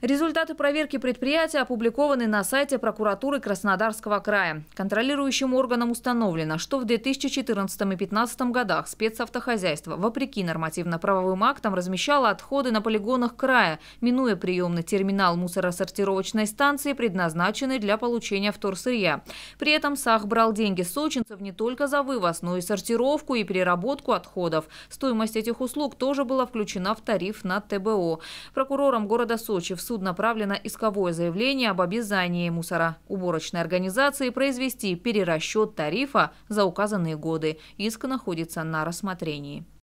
Результаты проверки предприятия опубликованы на сайте прокуратуры Краснодарского края. Контролирующим органам установлено, что в 2014 и 2015 годах спецавтохозяйство, вопреки нормативно-правовым актам, размещало отходы на полигонах края, минуя приемный терминал мусоросортировочной станции, предназначенный для получения вторсырья. При этом САХ брал деньги сочинцев не только за вывоз, но и сортировку и переработку отходов. Стоимость этих услуг тоже была включена в тариф на ТБО. Прокурором города Сочи в суд направлено исковое заявление об обязании мусора уборочной организации произвести перерасчет тарифа за указанные годы. Иск находится на рассмотрении.